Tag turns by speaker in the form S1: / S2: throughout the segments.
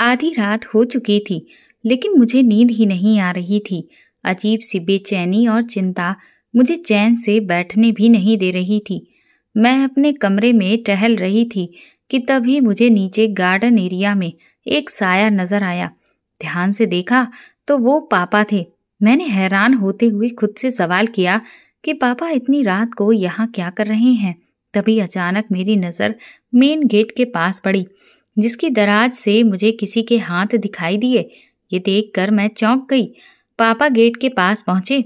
S1: आधी रात हो चुकी थी लेकिन मुझे नींद ही नहीं आ रही थी अजीब सी बेचैनी और चिंता मुझे चैन से बैठने भी नहीं दे रही थी मैं अपने कमरे में टहल रही थी कि तभी मुझे नीचे गार्डन एरिया में एक साया नजर आया ध्यान से देखा तो वो पापा थे मैंने हैरान होते हुए खुद से सवाल किया कि पापा इतनी रात को यहाँ क्या कर रहे हैं तभी अचानक मेरी नज़र मेन गेट के पास पड़ी जिसकी दराज से मुझे किसी के हाथ दिखाई दिए ये देख कर मैं चौंक गई पापा गेट के पास पहुंचे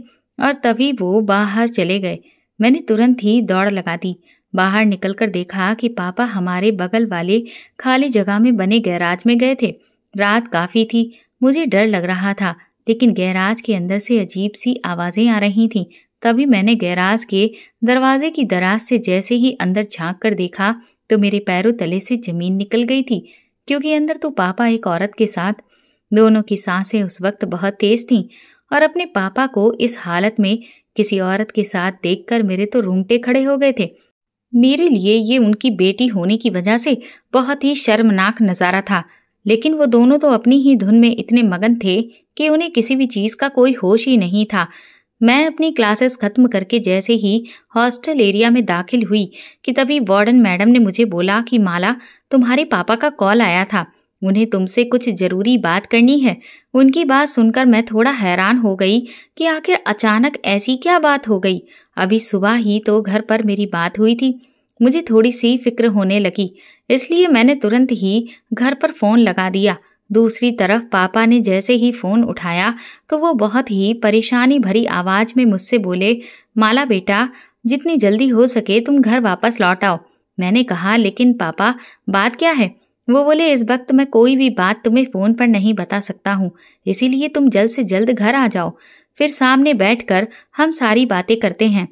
S1: और तभी वो बाहर चले गए मैंने तुरंत ही दौड़ लगा दी बाहर निकलकर देखा कि पापा हमारे बगल वाले खाली जगह में बने गैराज में गए थे रात काफ़ी थी मुझे डर लग रहा था लेकिन गैराज के अंदर से अजीब सी आवाज़ें आ रही थीं तभी मैंने गैराज के दरवाजे की दराज से जैसे ही अंदर झांक कर देखा तो मेरे पैरों तले से जमीन निकल गई थी क्योंकि अंदर तो पापा एक औरत के साथ दोनों की सांसें उस वक्त बहुत तेज थीं और अपने पापा को इस हालत में किसी औरत के साथ देखकर मेरे तो रूंगटे खड़े हो गए थे मेरे लिए ये उनकी बेटी होने की वजह से बहुत ही शर्मनाक नज़ारा था लेकिन वो दोनों तो अपनी ही धुन में इतने मगन थे कि उन्हें किसी भी चीज़ का कोई होश ही नहीं था मैं अपनी क्लासेस खत्म करके जैसे ही हॉस्टल एरिया में दाखिल हुई कि तभी वार्डन मैडम ने मुझे बोला कि माला तुम्हारे पापा का कॉल आया था उन्हें तुमसे कुछ ज़रूरी बात करनी है उनकी बात सुनकर मैं थोड़ा हैरान हो गई कि आखिर अचानक ऐसी क्या बात हो गई अभी सुबह ही तो घर पर मेरी बात हुई थी मुझे थोड़ी सी फिक्र होने लगी इसलिए मैंने तुरंत ही घर पर फ़ोन लगा दिया दूसरी तरफ पापा ने जैसे ही फ़ोन उठाया तो वो बहुत ही परेशानी भरी आवाज़ में मुझसे बोले माला बेटा जितनी जल्दी हो सके तुम घर वापस लौट आओ मैंने कहा लेकिन पापा बात क्या है वो बोले इस वक्त मैं कोई भी बात तुम्हें फ़ोन पर नहीं बता सकता हूँ इसीलिए तुम जल्द से जल्द घर आ जाओ फिर सामने बैठकर हम सारी बातें करते हैं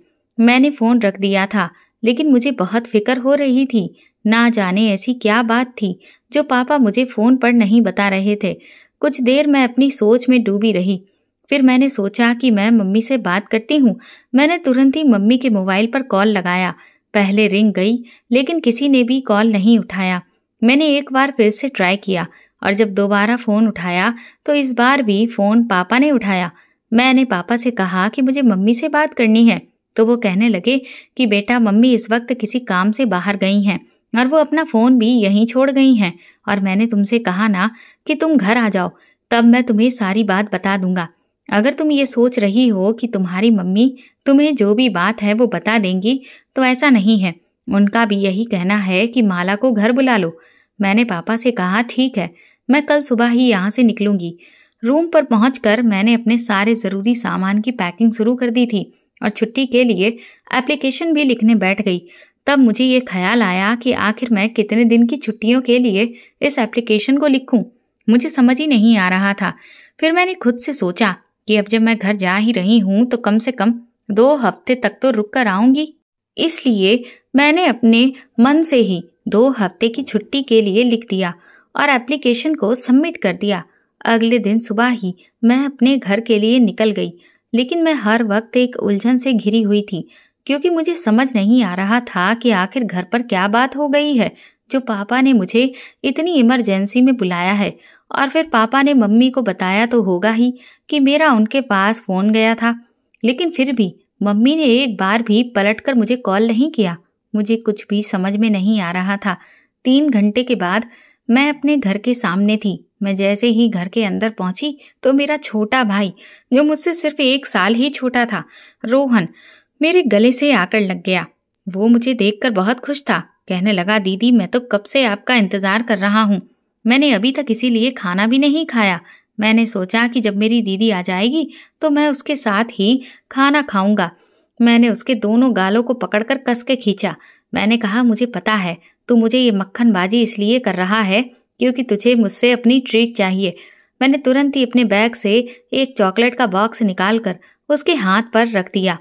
S1: मैंने फ़ोन रख दिया था लेकिन मुझे बहुत फिक्र हो रही थी ना जाने ऐसी क्या बात थी जो पापा मुझे फ़ोन पर नहीं बता रहे थे कुछ देर मैं अपनी सोच में डूबी रही फिर मैंने सोचा कि मैं मम्मी से बात करती हूँ मैंने तुरंत ही मम्मी के मोबाइल पर कॉल लगाया पहले रिंग गई लेकिन किसी ने भी कॉल नहीं उठाया मैंने एक बार फिर से ट्राई किया और जब दोबारा फ़ोन उठाया तो इस बार भी फ़ोन पापा ने उठाया मैंने पापा से कहा कि मुझे मम्मी से बात करनी है तो वो कहने लगे कि बेटा मम्मी इस वक्त किसी काम से बाहर गई हैं और वो अपना फ़ोन भी यहीं छोड़ गई हैं और मैंने तुमसे कहा ना कि तुम घर आ जाओ तब मैं तुम्हें सारी बात बता दूंगा अगर तुम ये सोच रही हो कि तुम्हारी मम्मी तुम्हें जो भी बात है वो बता देंगी तो ऐसा नहीं है उनका भी यही कहना है कि माला को घर बुला लो मैंने पापा से कहा ठीक है मैं कल सुबह ही यहाँ से निकलूंगी रूम पर पहुँच मैंने अपने सारे ज़रूरी सामान की पैकिंग शुरू कर दी थी और छुट्टी के लिए एप्लीकेशन भी लिखने बैठ गई तब मुझे ये ख्याल आया कि आखिर मैं कितने दिन की छुट्टियों के लिए इस एप्लीकेशन को लिखूं मुझे समझ ही नहीं आ रहा था फिर मैंने खुद से सोचा कि अब जब मैं घर जा ही रही हूं तो कम से कम दो हफ्ते तक तो रुक कर आऊंगी इसलिए मैंने अपने मन से ही दो हफ्ते की छुट्टी के लिए लिख दिया और एप्लीकेशन को सबमिट कर दिया अगले दिन सुबह ही मैं अपने घर के लिए निकल गई लेकिन मैं हर वक्त एक उलझन से घिरी हुई थी क्योंकि मुझे समझ नहीं आ रहा था कि आखिर घर पर क्या बात हो गई है जो पापा ने मुझे इतनी इमरजेंसी में बुलाया है और फिर पापा ने मम्मी को बताया तो होगा ही कि मेरा उनके पास फ़ोन गया था लेकिन फिर भी मम्मी ने एक बार भी पलट कर मुझे कॉल नहीं किया मुझे कुछ भी समझ में नहीं आ रहा था तीन घंटे के बाद मैं अपने घर के सामने थी मैं जैसे ही घर के अंदर पहुंची तो मेरा छोटा भाई जो मुझसे सिर्फ एक साल ही छोटा था रोहन मेरे गले से आकर लग गया वो मुझे देखकर बहुत खुश था कहने लगा दीदी मैं तो कब से आपका इंतज़ार कर रहा हूँ मैंने अभी तक इसीलिए खाना भी नहीं खाया मैंने सोचा कि जब मेरी दीदी आ जाएगी तो मैं उसके साथ ही खाना खाऊंगा मैंने उसके दोनों गालों को पकड़कर कस के खींचा मैंने कहा मुझे पता है तू मुझे ये मक्खनबाजी इसलिए कर रहा है क्योंकि तुझे मुझसे अपनी ट्रीट चाहिए मैंने तुरंत ही अपने बैग से एक चॉकलेट का बॉक्स निकाल कर उसके हाथ पर रख दिया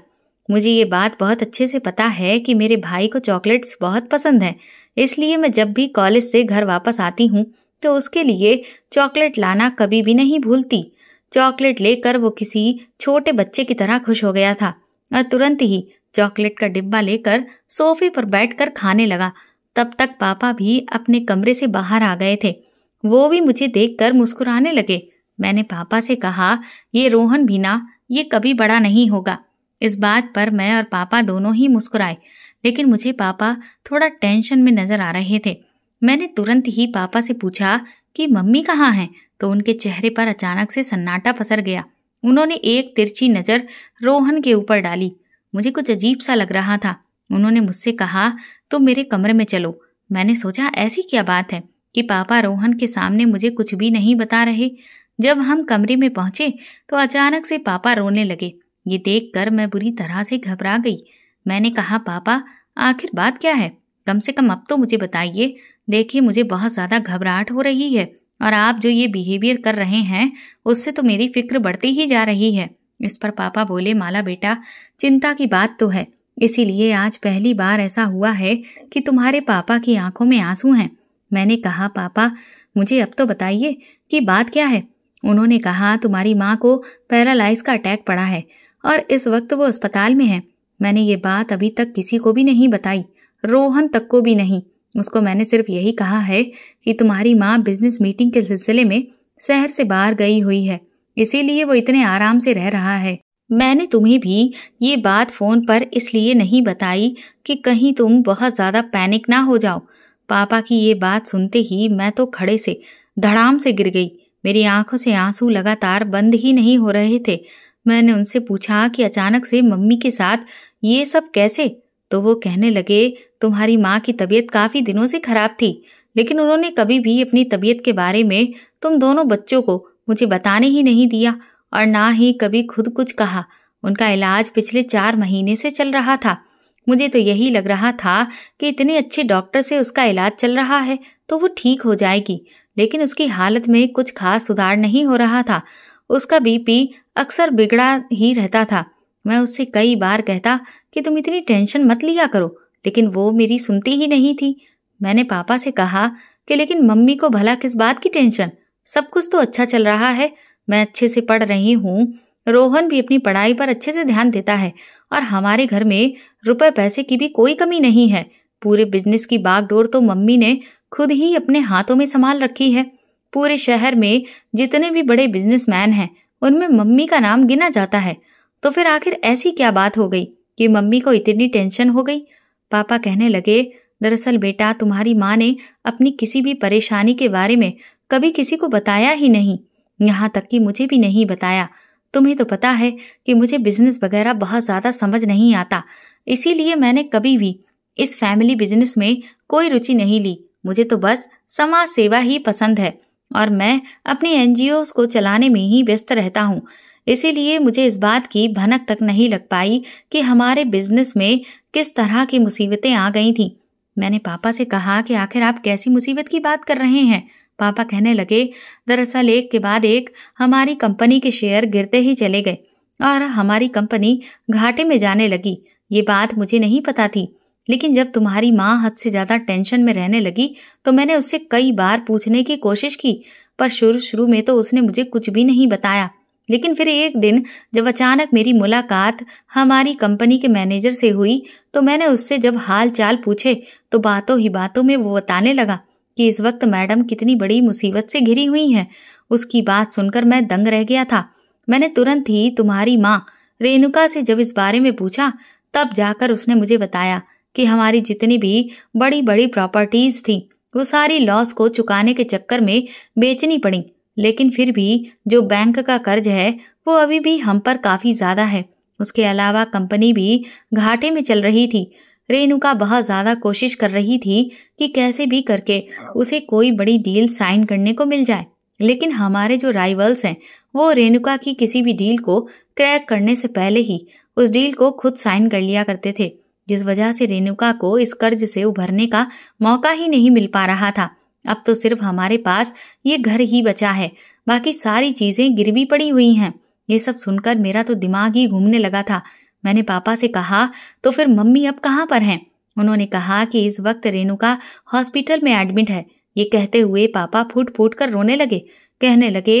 S1: मुझे ये बात बहुत अच्छे से पता है कि मेरे भाई को चॉकलेट्स बहुत पसंद हैं इसलिए मैं जब भी कॉलेज से घर वापस आती हूँ तो उसके लिए चॉकलेट लाना कभी भी नहीं भूलती चॉकलेट लेकर वो किसी छोटे बच्चे की तरह खुश हो गया था और तुरंत ही चॉकलेट का डिब्बा लेकर सोफे पर बैठकर खाने लगा तब तक पापा भी अपने कमरे से बाहर आ गए थे वो भी मुझे देखकर मुस्कुराने लगे मैंने पापा से कहा ये रोहन भी ना ये कभी बड़ा नहीं होगा इस बात पर मैं और पापा दोनों ही मुस्कुराए लेकिन मुझे पापा थोड़ा टेंशन में नज़र आ रहे थे मैंने तुरंत ही पापा से पूछा कि मम्मी कहाँ हैं तो उनके चेहरे पर अचानक से सन्नाटा पसर गया उन्होंने एक तिरछी नज़र रोहन के ऊपर डाली मुझे कुछ अजीब सा लग रहा था उन्होंने मुझसे कहा तो मेरे कमरे में चलो मैंने सोचा ऐसी क्या बात है कि पापा रोहन के सामने मुझे कुछ भी नहीं बता रहे जब हम कमरे में पहुंचे तो अचानक से पापा रोने लगे ये देख कर मैं बुरी तरह से घबरा गई मैंने कहा पापा आखिर बात क्या है कम से कम अब तो मुझे बताइए देखिए मुझे बहुत ज़्यादा घबराहट हो रही है और आप जो ये बिहेवियर कर रहे हैं उससे तो मेरी फिक्र बढ़ती ही जा रही है इस पर पापा बोले माला बेटा चिंता की बात तो है इसीलिए आज पहली बार ऐसा हुआ है कि तुम्हारे पापा की आंखों में आंसू हैं मैंने कहा पापा मुझे अब तो बताइए कि बात क्या है उन्होंने कहा तुम्हारी माँ को पैरालाइज का अटैक पड़ा है और इस वक्त वो अस्पताल में है मैंने ये बात अभी तक किसी को भी नहीं बताई रोहन तक को भी नहीं उसको मैंने सिर्फ यही कहा है कि तुम्हारी माँ बिजनेस मीटिंग के सिलसिले में शहर से बाहर गई हुई है इसीलिए वो इतने आराम से रह रहा है मैंने तुम्हें भी ये बात फोन पर इसलिए नहीं बताई कि कहीं तुम बहुत ज़्यादा पैनिक ना हो जाओ पापा की ये बात सुनते ही मैं तो खड़े से धड़ाम से गिर गई मेरी आंखों से आंसू लगातार बंद ही नहीं हो रहे थे मैंने उनसे पूछा कि अचानक से मम्मी के साथ ये सब कैसे तो वो कहने लगे तुम्हारी माँ की तबीयत काफ़ी दिनों से ख़राब थी लेकिन उन्होंने कभी भी अपनी तबीयत के बारे में तुम दोनों बच्चों को मुझे बताने ही नहीं दिया और ना ही कभी खुद कुछ कहा उनका इलाज पिछले चार महीने से चल रहा था मुझे तो यही लग रहा था कि इतने अच्छे डॉक्टर से उसका इलाज चल रहा है तो वो ठीक हो जाएगी लेकिन उसकी हालत में कुछ खास सुधार नहीं हो रहा था उसका बीपी अक्सर बिगड़ा ही रहता था मैं उससे कई बार कहता कि तुम इतनी टेंशन मत लिया करो लेकिन वो मेरी सुनती ही नहीं थी मैंने पापा से कहा कि लेकिन मम्मी को भला किस बात की टेंशन सब कुछ तो अच्छा चल रहा है मैं अच्छे से पढ़ रही हूँ रोहन भी अपनी पढ़ाई पर अच्छे से ध्यान देता है और हमारे घर में रुपए पैसे की भी कोई कमी नहीं है पूरे बिजनेस की बागडोर तो मम्मी ने खुद ही अपने हाथों में संभाल रखी है पूरे शहर में जितने भी बड़े बिजनेसमैन हैं उनमें मम्मी का नाम गिना जाता है तो फिर आखिर ऐसी क्या बात हो गई कि मम्मी को इतनी टेंशन हो गई पापा कहने लगे दरअसल बेटा तुम्हारी माँ ने अपनी किसी भी परेशानी के बारे में कभी किसी को बताया ही नहीं यहाँ तक कि मुझे भी नहीं बताया तुम्हें तो पता है कि मुझे बिजनेस वगैरह बहुत ज़्यादा समझ नहीं आता इसीलिए मैंने कभी भी इस फैमिली बिजनेस में कोई रुचि नहीं ली मुझे तो बस समाज सेवा ही पसंद है और मैं अपने एन को चलाने में ही व्यस्त रहता हूँ इसीलिए मुझे इस बात की भनक तक नहीं लग पाई कि हमारे बिजनेस में किस तरह की मुसीबतें आ गई थीं मैंने पापा से कहा कि आखिर आप कैसी मुसीबत की बात कर रहे हैं पापा कहने लगे दरअसल एक के बाद एक हमारी कंपनी के शेयर गिरते ही चले गए और हमारी कंपनी घाटे में जाने लगी ये बात मुझे नहीं पता थी लेकिन जब तुम्हारी माँ हद से ज़्यादा टेंशन में रहने लगी तो मैंने उससे कई बार पूछने की कोशिश की पर शुरू शुरू में तो उसने मुझे कुछ भी नहीं बताया लेकिन फिर एक दिन जब अचानक मेरी मुलाकात हमारी कंपनी के मैनेजर से हुई तो मैंने उससे जब हाल चाल पूछे तो बातों ही बातों में वो बताने लगा कि इस वक्त मैडम कितनी बड़ी मुसीबत से घिरी हुई हैं उसकी बात सुनकर मैं दंग रह गया था मैंने तुरंत ही तुम्हारी माँ रेणुका से जब इस बारे में पूछा तब जाकर उसने मुझे बताया कि हमारी जितनी भी बड़ी बड़ी प्रॉपर्टीज थी वो सारी लॉस को चुकाने के चक्कर में बेचनी पड़ी लेकिन फिर भी जो बैंक का कर्ज है वो अभी भी हम पर काफ़ी ज़्यादा है उसके अलावा कंपनी भी घाटे में चल रही थी रेणुका बहुत ज़्यादा कोशिश कर रही थी कि कैसे भी करके उसे कोई बड़ी डील साइन करने को मिल जाए लेकिन हमारे जो राइवल्स हैं वो रेणुका की किसी भी डील को क्रैक करने से पहले ही उस डील को खुद साइन कर लिया करते थे जिस वजह से रेणुका को इस कर्ज से उभरने का मौका ही नहीं मिल पा रहा था अब तो सिर्फ हमारे पास ये घर ही बचा है बाकी सारी चीजें गिरवी पड़ी हुई हैं ये सब सुनकर मेरा तो दिमाग ही घूमने लगा था मैंने पापा से कहा तो फिर मम्मी अब कहाँ पर हैं उन्होंने कहा कि इस वक्त रेणुका हॉस्पिटल में एडमिट है ये कहते हुए पापा फूट फूट कर रोने लगे कहने लगे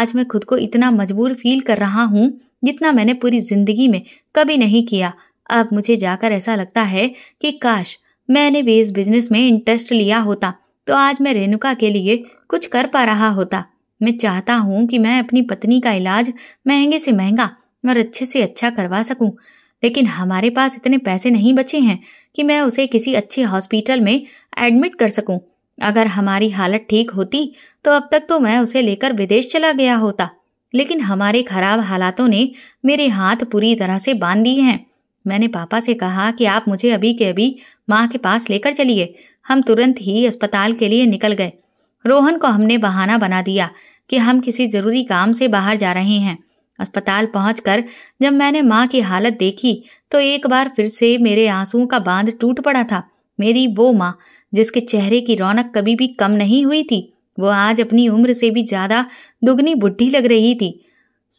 S1: आज मैं खुद को इतना मजबूर फील कर रहा हूँ जितना मैंने पूरी जिंदगी में कभी नहीं किया अब मुझे जाकर ऐसा लगता है कि काश मैंने भी इस बिजनेस में इंटरेस्ट लिया होता तो आज मैं रेणुका के लिए कुछ कर पा रहा होता मैं चाहता हूँ कि मैं अपनी पत्नी का इलाज महंगे से महंगा और अच्छे से अच्छा करवा सकूँ लेकिन हमारे पास इतने पैसे नहीं बचे हैं कि मैं उसे किसी अच्छे हॉस्पिटल में एडमिट कर सकूं। अगर हमारी हालत ठीक होती तो अब तक तो मैं उसे लेकर विदेश चला गया होता लेकिन हमारे खराब हालातों ने मेरे हाथ पूरी तरह से बांध दिए हैं मैंने पापा से कहा कि आप मुझे अभी के अभी माँ के पास लेकर चलिए हम तुरंत ही अस्पताल के लिए निकल गए रोहन को हमने बहाना बना दिया कि हम किसी ज़रूरी काम से बाहर जा रहे हैं अस्पताल पहुँच जब मैंने माँ की हालत देखी तो एक बार फिर से मेरे आंसुओं का बांध टूट पड़ा था मेरी वो माँ जिसके चेहरे की रौनक कभी भी कम नहीं हुई थी वो आज अपनी उम्र से भी ज़्यादा दुगनी बुढ़ी लग रही थी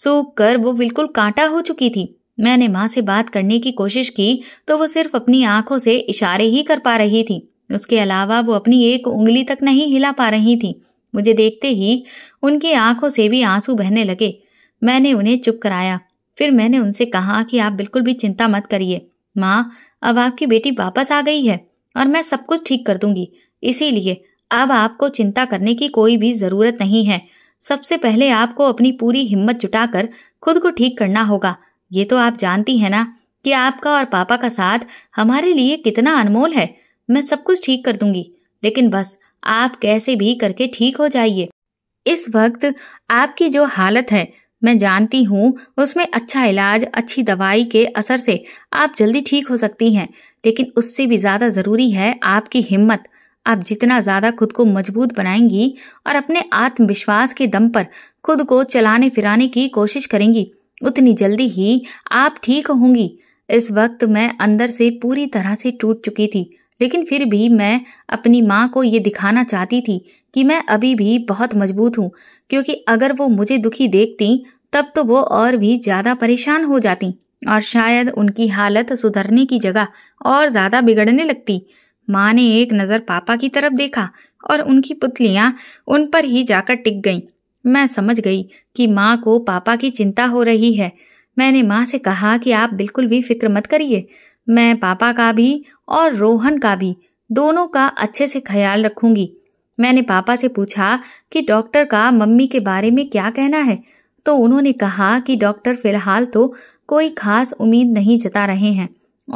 S1: सूख कर वो बिल्कुल कांटा हो चुकी थी मैंने माँ से बात करने की कोशिश की तो वो सिर्फ अपनी आंखों से इशारे ही कर पा रही थी उसके अलावा वो अपनी एक उंगली तक नहीं हिला पा रही थी मुझे देखते ही उनकी आंखों से भी आंसू बहने लगे मैंने उन्हें चुप कराया फिर मैंने उनसे कहा कि आप बिल्कुल भी चिंता मत करिए माँ अब आपकी बेटी वापस आ गई है और मैं सब कुछ ठीक कर दूंगी इसीलिए अब आपको चिंता करने की कोई भी ज़रूरत नहीं है सबसे पहले आपको अपनी पूरी हिम्मत जुटाकर खुद को ठीक करना होगा ये तो आप जानती हैं ना कि आपका और पापा का साथ हमारे लिए कितना अनमोल है मैं सब कुछ ठीक कर दूंगी लेकिन बस आप कैसे भी करके ठीक हो जाइए इस वक्त आपकी जो हालत है मैं जानती हूँ उसमें अच्छा इलाज अच्छी दवाई के असर से आप जल्दी ठीक हो सकती हैं लेकिन उससे भी ज़्यादा ज़रूरी है आपकी हिम्मत आप जितना ज़्यादा खुद को मजबूत बनाएंगी और अपने आत्मविश्वास के दम पर खुद को चलाने फिराने की कोशिश करेंगी उतनी जल्दी ही आप ठीक होंगी इस वक्त मैं अंदर से पूरी तरह से टूट चुकी थी लेकिन फिर भी मैं अपनी माँ को ये दिखाना चाहती थी कि मैं अभी भी बहुत मजबूत हूँ क्योंकि अगर वो मुझे दुखी देखती तब तो वो और भी ज़्यादा परेशान हो जाती और शायद उनकी हालत सुधरने की जगह और ज़्यादा बिगड़ने लगती माँ ने एक नज़र पापा की तरफ देखा और उनकी पुतलियाँ उन पर ही जाकर टिक गईं मैं समझ गई कि माँ को पापा की चिंता हो रही है मैंने माँ से कहा कि आप बिल्कुल भी फिक्र मत करिए मैं पापा का भी और रोहन का भी दोनों का अच्छे से ख्याल रखूंगी मैंने पापा से पूछा कि डॉक्टर का मम्मी के बारे में क्या कहना है तो उन्होंने कहा कि डॉक्टर फिलहाल तो कोई खास उम्मीद नहीं जता रहे हैं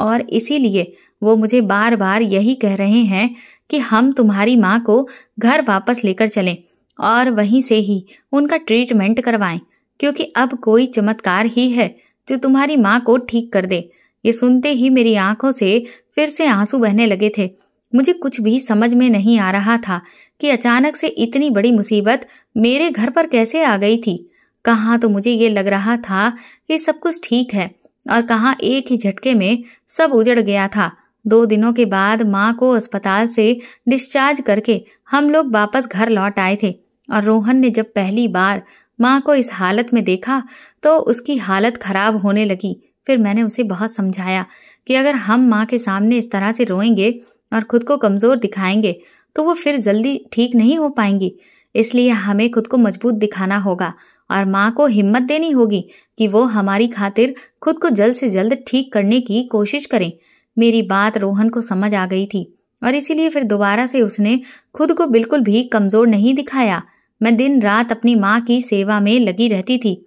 S1: और इसीलिए वो मुझे बार बार यही कह रहे हैं कि हम तुम्हारी माँ को घर वापस लेकर चलें और वहीं से ही उनका ट्रीटमेंट करवाएं क्योंकि अब कोई चमत्कार ही है जो तुम्हारी माँ को ठीक कर दे ये सुनते ही मेरी आंखों से फिर से आंसू बहने लगे थे मुझे कुछ भी समझ में नहीं आ रहा था कि अचानक से इतनी बड़ी मुसीबत मेरे घर पर कैसे आ गई थी कहाँ तो मुझे ये लग रहा था कि सब कुछ ठीक है और कहाँ एक ही झटके में सब उजड़ गया था दो दिनों के बाद माँ को अस्पताल से डिस्चार्ज करके हम लोग वापस घर लौट आए थे और रोहन ने जब पहली बार माँ को इस हालत में देखा तो उसकी हालत खराब होने लगी फिर मैंने उसे बहुत समझाया कि अगर हम माँ के सामने इस तरह से रोएंगे और खुद को कमज़ोर दिखाएंगे तो वो फिर जल्दी ठीक नहीं हो पाएंगी इसलिए हमें खुद को मजबूत दिखाना होगा और माँ को हिम्मत देनी होगी कि वो हमारी खातिर खुद को जल्द से जल्द ठीक करने की कोशिश करें मेरी बात रोहन को समझ आ गई थी और इसीलिए फिर दोबारा से उसने खुद को बिल्कुल भी कमज़ोर नहीं दिखाया मैं दिन रात अपनी माँ की सेवा में लगी रहती थी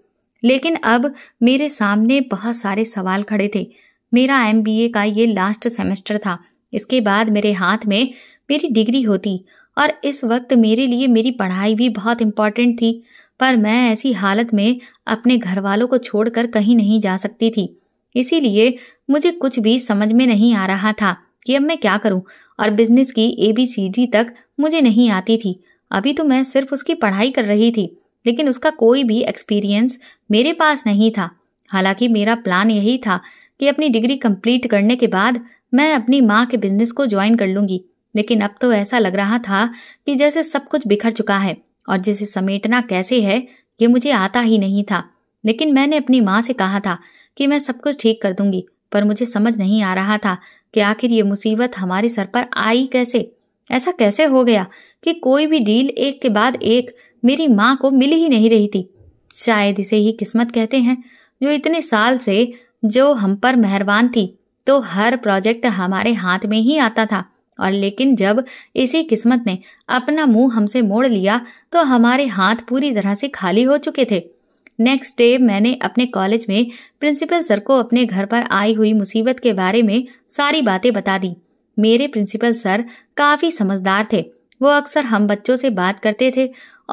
S1: लेकिन अब मेरे सामने बहुत सारे सवाल खड़े थे मेरा एम का ये लास्ट सेमेस्टर था इसके बाद मेरे हाथ में मेरी डिग्री होती और इस वक्त मेरे लिए मेरी पढ़ाई भी बहुत इम्पॉर्टेंट थी पर मैं ऐसी हालत में अपने घर वालों को छोड़कर कहीं नहीं जा सकती थी इसीलिए मुझे कुछ भी समझ में नहीं आ रहा था कि अब मैं क्या करूं और बिजनेस की ए बी सी डी तक मुझे नहीं आती थी अभी तो मैं सिर्फ उसकी पढ़ाई कर रही थी लेकिन उसका कोई भी एक्सपीरियंस मेरे पास नहीं था हालांकि मेरा प्लान यही था कि अपनी डिग्री कंप्लीट करने के बाद मैं अपनी माँ के बिजनेस को ज्वाइन कर लूंगी लेकिन अब तो ऐसा लग रहा था कि जैसे सब कुछ बिखर चुका है और जिसे समेटना कैसे है ये मुझे आता ही नहीं था लेकिन मैंने अपनी माँ से कहा था कि मैं सब कुछ ठीक कर दूंगी पर मुझे समझ नहीं आ रहा था कि आखिर ये मुसीबत हमारे सर पर आई कैसे ऐसा कैसे हो गया कि कोई भी डील एक के बाद एक मेरी माँ को मिल ही नहीं रही थी शायद इसे ही किस्मत कहते हैं जो इतने साल से जो हम पर मेहरबान थी तो हर प्रोजेक्ट हमारे हाथ में ही आता था और लेकिन जब इसी किस्मत ने अपना मुंह हमसे मोड़ लिया तो हमारे हाथ पूरी तरह से खाली हो चुके थे नेक्स्ट डे मैंने अपने कॉलेज में प्रिंसिपल सर को अपने घर पर आई हुई मुसीबत के बारे में सारी बातें बता दी मेरे प्रिंसिपल सर काफ़ी समझदार थे वो अक्सर हम बच्चों से बात करते थे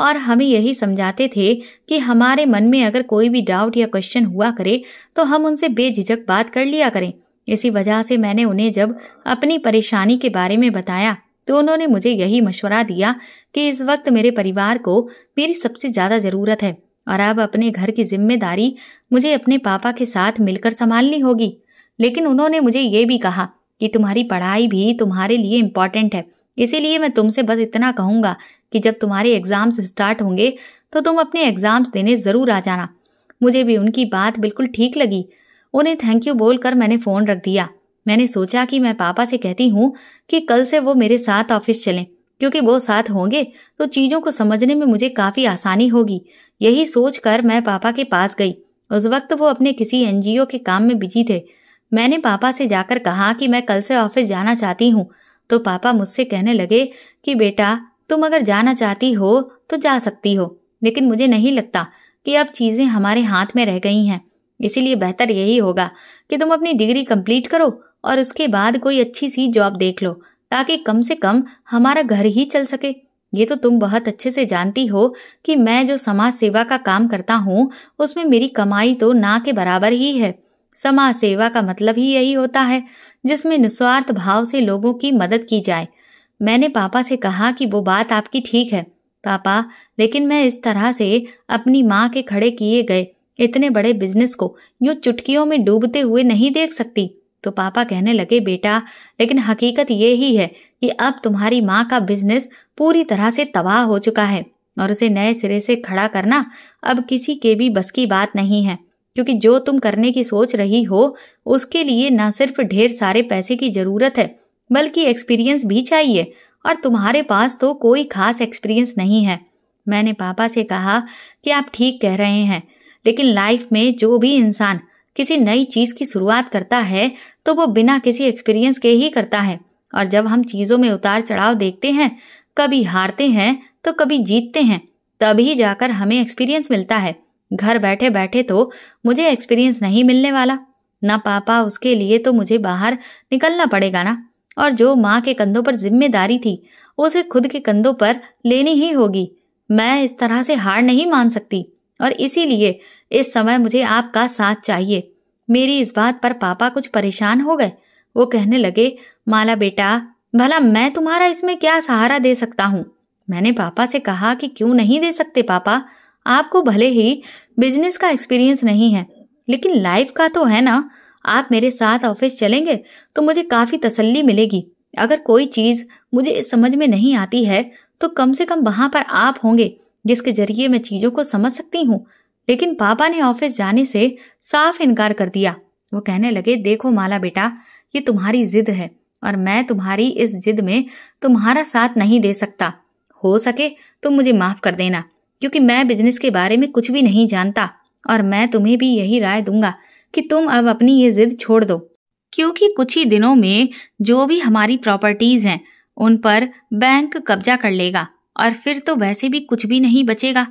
S1: और हमें यही समझाते थे कि हमारे मन में अगर कोई भी डाउट या क्वेश्चन हुआ करे तो हम उनसे बेझिझक बात कर लिया करें इसी वजह से मैंने उन्हें जब अपनी परेशानी के बारे में बताया तो उन्होंने मुझे यही मशवरा दिया कि इस वक्त मेरे परिवार को मेरी सबसे ज़्यादा ज़रूरत है और अब अपने घर की जिम्मेदारी मुझे अपने पापा के साथ मिलकर संभालनी होगी लेकिन उन्होंने मुझे ये भी कहा कि तुम्हारी पढ़ाई भी तुम्हारे लिए इम्पॉर्टेंट है इसीलिए मैं तुमसे बस इतना कहूँगा कि जब तुम्हारे एग्ज़ाम्स स्टार्ट होंगे तो तुम अपने एग्ज़ाम्स देने ज़रूर आ जाना मुझे भी उनकी बात बिल्कुल ठीक लगी उन्हें थैंक यू बोलकर मैंने फ़ोन रख दिया मैंने सोचा कि मैं पापा से कहती हूँ कि कल से वो मेरे साथ ऑफिस चलें क्योंकि वो साथ होंगे तो चीज़ों को समझने में मुझे काफ़ी आसानी होगी यही कर मैं पापा के पास गई उस वक्त वो अपने किसी एनजीओ के काम में बिजी थे मैंने पापा से जाकर कहा कि मैं कल से ऑफिस जाना चाहती हूँ तो पापा मुझसे कहने लगे कि बेटा तुम अगर जाना चाहती हो तो जा सकती हो लेकिन मुझे नहीं लगता कि अब चीज़ें हमारे हाथ में रह गई हैं इसीलिए बेहतर यही होगा कि तुम अपनी डिग्री कंप्लीट करो और उसके बाद कोई अच्छी सी जॉब देख लो ताकि कम से कम हमारा घर ही चल सके ये तो तुम बहुत अच्छे से जानती हो कि मैं जो समाज सेवा का काम करता हूँ उसमें मेरी कमाई तो ना के बराबर ही है समाज सेवा का मतलब ही यही होता है जिसमें निस्वार्थ भाव से लोगों की मदद की जाए मैंने पापा से कहा कि वो बात आपकी ठीक है पापा लेकिन मैं इस तरह से अपनी माँ के खड़े किए गए इतने बड़े बिजनेस को यूं चुटकियों में डूबते हुए नहीं देख सकती तो पापा कहने लगे बेटा लेकिन हकीकत ये ही है कि अब तुम्हारी माँ का बिजनेस पूरी तरह से तबाह हो चुका है और उसे नए सिरे से खड़ा करना अब किसी के भी बस की बात नहीं है क्योंकि जो तुम करने की सोच रही हो उसके लिए न सिर्फ ढेर सारे पैसे की ज़रूरत है बल्कि एक्सपीरियंस भी चाहिए और तुम्हारे पास तो कोई खास एक्सपीरियंस नहीं है मैंने पापा से कहा कि आप ठीक कह रहे हैं लेकिन लाइफ में जो भी इंसान किसी नई चीज़ की शुरुआत करता है तो वो बिना किसी एक्सपीरियंस के ही करता है और जब हम चीज़ों में उतार चढ़ाव देखते हैं कभी हारते हैं तो कभी जीतते हैं तभी जाकर हमें एक्सपीरियंस मिलता है घर बैठे बैठे तो मुझे एक्सपीरियंस नहीं मिलने वाला ना पापा उसके लिए तो मुझे बाहर निकलना पड़ेगा ना और जो माँ के कंधों पर जिम्मेदारी थी उसे खुद के कंधों पर लेनी ही होगी मैं इस तरह से हार नहीं मान सकती और इसीलिए इस समय मुझे आपका साथ चाहिए मेरी इस बात पर पापा कुछ परेशान हो गए वो कहने लगे माला बेटा भला मैं तुम्हारा इसमें क्या सहारा दे सकता हूँ मैंने पापा से कहा कि क्यों नहीं दे सकते पापा आपको भले ही बिजनेस का एक्सपीरियंस नहीं है लेकिन लाइफ का तो है ना आप मेरे साथ ऑफिस चलेंगे तो मुझे काफ़ी तसल्ली मिलेगी अगर कोई चीज़ मुझे समझ में नहीं आती है तो कम से कम वहां पर आप होंगे जिसके जरिए मैं चीज़ों को समझ सकती हूँ लेकिन पापा ने ऑफिस जाने से साफ इनकार कर दिया वो कहने लगे देखो माला बेटा ये तुम्हारी जिद है और मैं तुम्हारी इस जिद में तुम्हारा साथ नहीं दे सकता हो सके तो मुझे माफ कर देना क्योंकि मैं बिजनेस के बारे में कुछ भी नहीं जानता और मैं तुम्हें भी यही राय दूंगा कि तुम अब अपनी ये जिद छोड़ दो क्योंकि कुछ ही दिनों में जो भी हमारी प्रॉपर्टीज हैं उन पर बैंक कब्जा कर लेगा और फिर तो वैसे भी कुछ भी नहीं बचेगा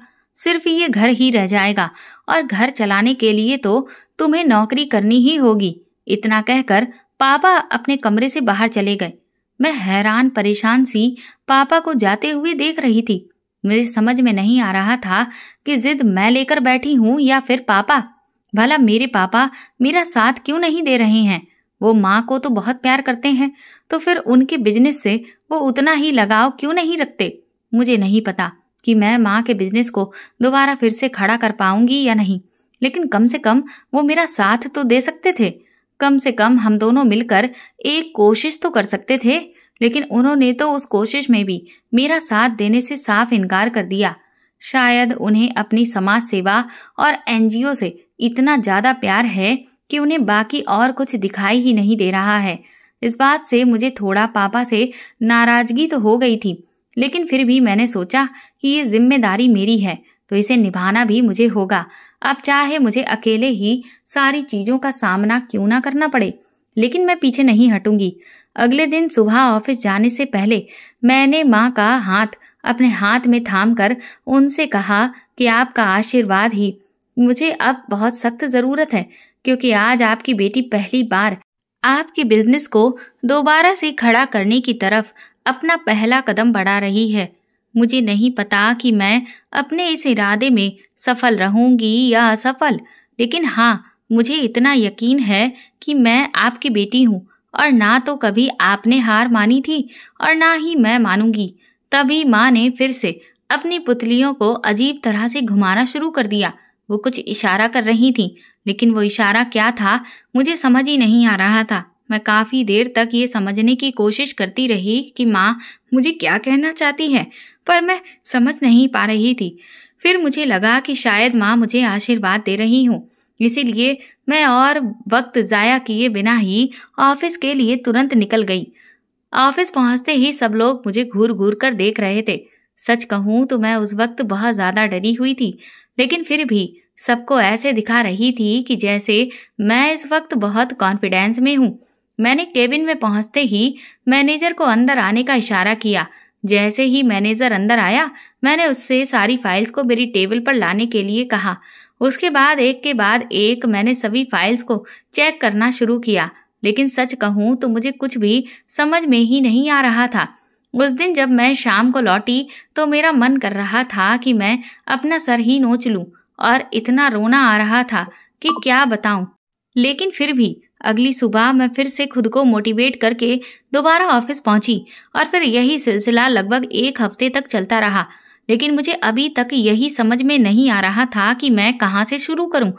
S1: सिर्फ ये घर ही रह जाएगा और घर चलाने के लिए तो तुम्हें नौकरी करनी ही होगी इतना कहकर पापा अपने कमरे से बाहर चले गए मैं हैरान परेशान सी पापा को जाते हुए देख रही थी मुझे समझ में नहीं आ रहा था कि जिद मैं लेकर बैठी हूँ या फिर पापा भला मेरे पापा मेरा साथ क्यों नहीं दे रहे हैं वो माँ को तो बहुत प्यार करते हैं तो फिर उनके बिजनेस से वो उतना ही लगाव क्यों नहीं रखते मुझे नहीं पता कि मैं माँ के बिजनेस को दोबारा फिर से खड़ा कर पाऊंगी या नहीं लेकिन कम से कम वो मेरा साथ तो दे सकते थे कम से कम हम दोनों मिलकर एक कोशिश तो कर सकते थे लेकिन उन्होंने तो उस कोशिश में भी मेरा साथ देने से साफ इनकार कर दिया शायद उन्हें अपनी समाज सेवा और एनजीओ से इतना ज़्यादा प्यार है कि उन्हें बाकी और कुछ दिखाई ही नहीं दे रहा है इस बात से मुझे थोड़ा पापा से नाराजगी तो हो गई थी लेकिन फिर भी मैंने सोचा कि ये जिम्मेदारी मेरी है तो इसे निभाना भी मुझे होगा अब चाहे मुझे अकेले ही सारी चीजों का सामना क्यों ना करना पड़े लेकिन मैं पीछे नहीं हटूंगी अगले दिन सुबह ऑफिस जाने से पहले मैंने माँ का हाथ अपने हाथ में थाम कर उनसे कहा कि आपका आशीर्वाद ही मुझे अब बहुत सख्त ज़रूरत है क्योंकि आज आपकी बेटी पहली बार आपके बिजनेस को दोबारा से खड़ा करने की तरफ अपना पहला कदम बढ़ा रही है मुझे नहीं पता कि मैं अपने इस इरादे में सफल रहूंगी या असफल लेकिन हाँ मुझे इतना यकीन है कि मैं आपकी बेटी हूँ और ना तो कभी आपने हार मानी थी और ना ही मैं मानूंगी तभी माँ ने फिर से अपनी पुतलियों को अजीब तरह से घुमाना शुरू कर दिया वो कुछ इशारा कर रही थी लेकिन वो इशारा क्या था मुझे समझ ही नहीं आ रहा था मैं काफ़ी देर तक ये समझने की कोशिश करती रही कि माँ मुझे क्या कहना चाहती है पर मैं समझ नहीं पा रही थी फिर मुझे लगा कि शायद माँ मुझे आशीर्वाद दे रही हूँ इसीलिए मैं और वक्त ज़ाया किए बिना ही ऑफिस के लिए तुरंत निकल गई ऑफिस पहुंचते ही सब लोग मुझे घूर घूर कर देख रहे थे सच कहूं तो मैं उस वक्त बहुत ज़्यादा डरी हुई थी लेकिन फिर भी सबको ऐसे दिखा रही थी कि जैसे मैं इस वक्त बहुत कॉन्फिडेंस में हूँ मैंने केबिन में पहुंचते ही मैनेजर को अंदर आने का इशारा किया जैसे ही मैनेजर अंदर आया मैंने उससे सारी फाइल्स को मेरी टेबल पर लाने के लिए कहा उसके बाद एक के बाद एक मैंने सभी फाइल्स को चेक करना शुरू किया लेकिन सच कहूँ तो मुझे कुछ भी समझ में ही नहीं आ रहा था उस दिन जब मैं शाम को लौटी तो मेरा मन कर रहा था कि मैं अपना सर ही नोच लूं और इतना रोना आ रहा था कि क्या बताऊं लेकिन फिर भी अगली सुबह मैं फिर से खुद को मोटिवेट करके दोबारा ऑफिस पहुंची और फिर यही सिलसिला लगभग एक हफ्ते तक चलता रहा लेकिन मुझे अभी तक यही समझ में नहीं आ रहा था कि मैं कहाँ से शुरू करूँ